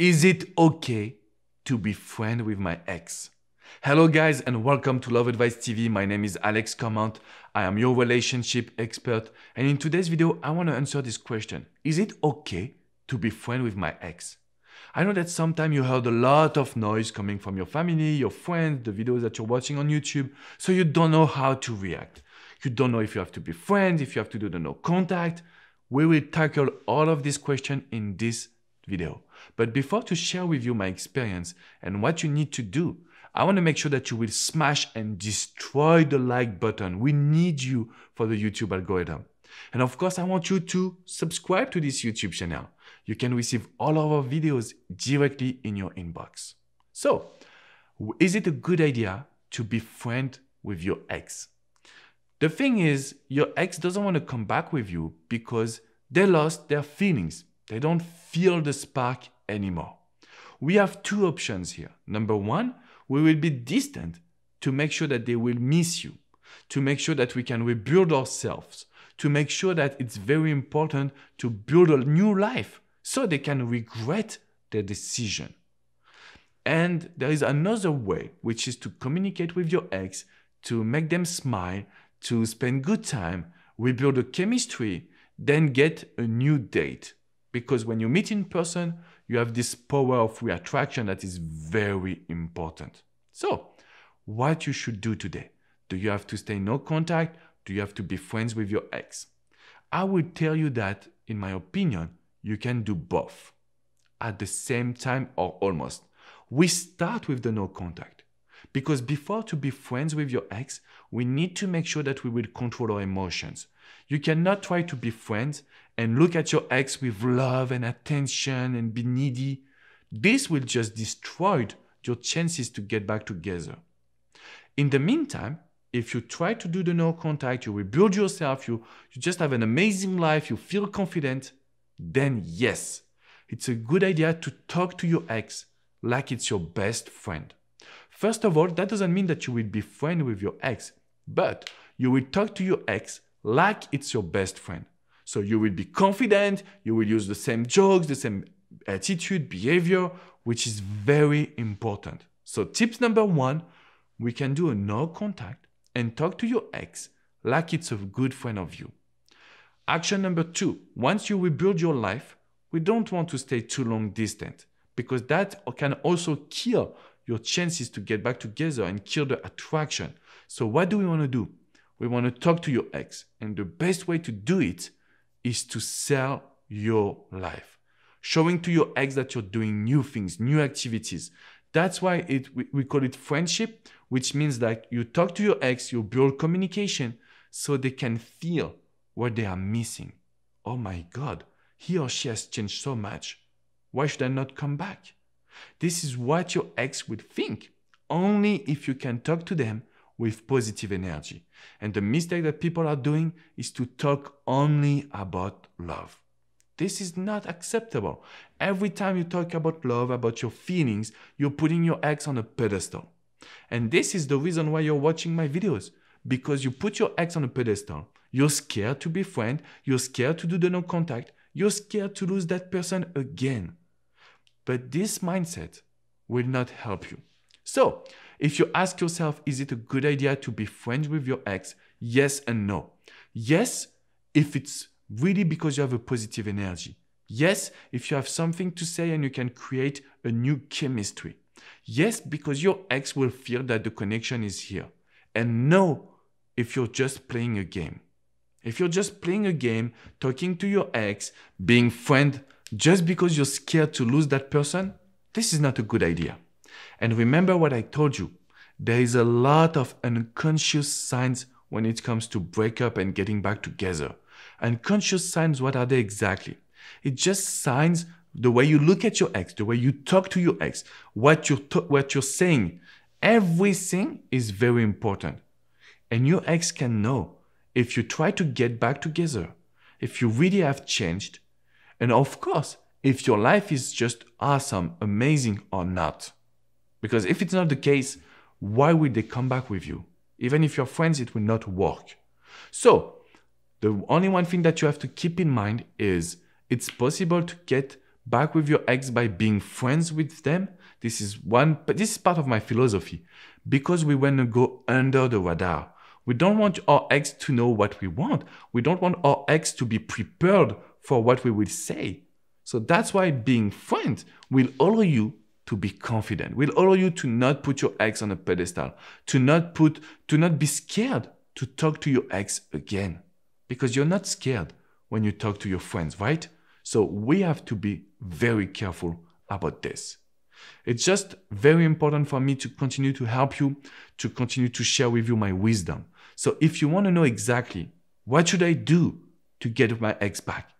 Is it okay to be friend with my ex? Hello guys and welcome to Love Advice TV. My name is Alex Comment. I am your relationship expert and in today's video I want to answer this question. Is it okay to be friend with my ex? I know that sometimes you heard a lot of noise coming from your family, your friends, the videos that you're watching on YouTube, so you don't know how to react. You don't know if you have to be friends, if you have to do the no contact. We will tackle all of these questions in this video. But before to share with you my experience and what you need to do, I want to make sure that you will smash and destroy the like button. We need you for the YouTube algorithm. And of course, I want you to subscribe to this YouTube channel. You can receive all of our videos directly in your inbox. So, is it a good idea to be friend with your ex? The thing is, your ex doesn't want to come back with you because they lost their feelings they don't feel the spark anymore. We have two options here. Number one, we will be distant to make sure that they will miss you, to make sure that we can rebuild ourselves, to make sure that it's very important to build a new life so they can regret their decision. And there is another way, which is to communicate with your ex, to make them smile, to spend good time, rebuild a chemistry, then get a new date because when you meet in person, you have this power of reattraction that is very important. So, what you should do today? Do you have to stay no contact? Do you have to be friends with your ex? I will tell you that, in my opinion, you can do both at the same time or almost. We start with the no contact. Because before to be friends with your ex, we need to make sure that we will control our emotions. You cannot try to be friends and look at your ex with love and attention and be needy. This will just destroy your chances to get back together. In the meantime, if you try to do the no contact, you rebuild yourself, you, you just have an amazing life, you feel confident, then yes, it's a good idea to talk to your ex like it's your best friend. First of all, that doesn't mean that you will be friend with your ex, but you will talk to your ex like it's your best friend. So you will be confident, you will use the same jokes, the same attitude, behavior, which is very important. So, tips number one we can do a no contact and talk to your ex like it's a good friend of you. Action number two once you rebuild your life, we don't want to stay too long distant because that can also kill your chances to get back together and kill the attraction. So, what do we want to do? We want to talk to your ex. And the best way to do it is to sell your life, showing to your ex that you're doing new things, new activities. That's why it, we, we call it friendship, which means that you talk to your ex, you build communication so they can feel what they are missing. Oh my God, he or she has changed so much. Why should I not come back? This is what your ex would think only if you can talk to them with positive energy. And the mistake that people are doing is to talk only about love. This is not acceptable. Every time you talk about love, about your feelings, you're putting your ex on a pedestal. And this is the reason why you're watching my videos because you put your ex on a pedestal. You're scared to befriend, you're scared to do the no contact, you're scared to lose that person again. But this mindset will not help you. So, if you ask yourself, is it a good idea to be friends with your ex? Yes and no. Yes, if it's really because you have a positive energy. Yes, if you have something to say and you can create a new chemistry. Yes, because your ex will feel that the connection is here. And no, if you're just playing a game. If you're just playing a game, talking to your ex, being friend just because you're scared to lose that person, this is not a good idea. And remember what I told you there is a lot of unconscious signs when it comes to breakup and getting back together. Unconscious signs, what are they exactly? It just signs the way you look at your ex, the way you talk to your ex, what you're, what you're saying. Everything is very important. And your ex can know if you try to get back together, if you really have changed, and of course, if your life is just awesome, amazing, or not. Because if it's not the case, why would they come back with you? Even if you're friends, it will not work. So, the only one thing that you have to keep in mind is it's possible to get back with your ex by being friends with them. This is one, but this is part of my philosophy because we want to go under the radar. We don't want our ex to know what we want. We don't want our ex to be prepared for what we will say. So that's why being friends will allow you to be confident, will allow you to not put your ex on a pedestal, to not put, to not be scared to talk to your ex again. Because you're not scared when you talk to your friends, right? So we have to be very careful about this. It's just very important for me to continue to help you, to continue to share with you my wisdom. So if you want to know exactly what should I do to get my ex back,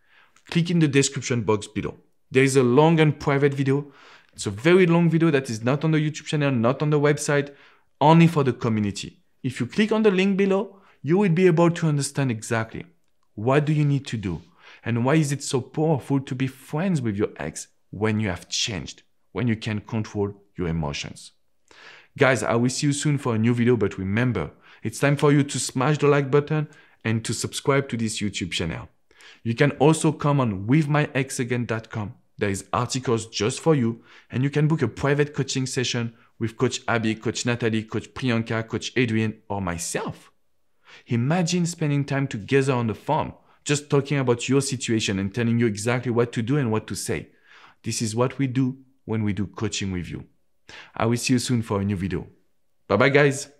click in the description box below. There is a long and private video. It's a very long video that is not on the YouTube channel, not on the website, only for the community. If you click on the link below, you will be able to understand exactly what do you need to do and why is it so powerful to be friends with your ex when you have changed, when you can control your emotions. Guys, I will see you soon for a new video, but remember, it's time for you to smash the like button and to subscribe to this YouTube channel. You can also come on withmyexagain.com. There is articles just for you and you can book a private coaching session with Coach Abby, Coach Natalie, Coach Priyanka, Coach Adrian, or myself. Imagine spending time together on the farm, just talking about your situation and telling you exactly what to do and what to say. This is what we do when we do coaching with you. I will see you soon for a new video. Bye bye, guys.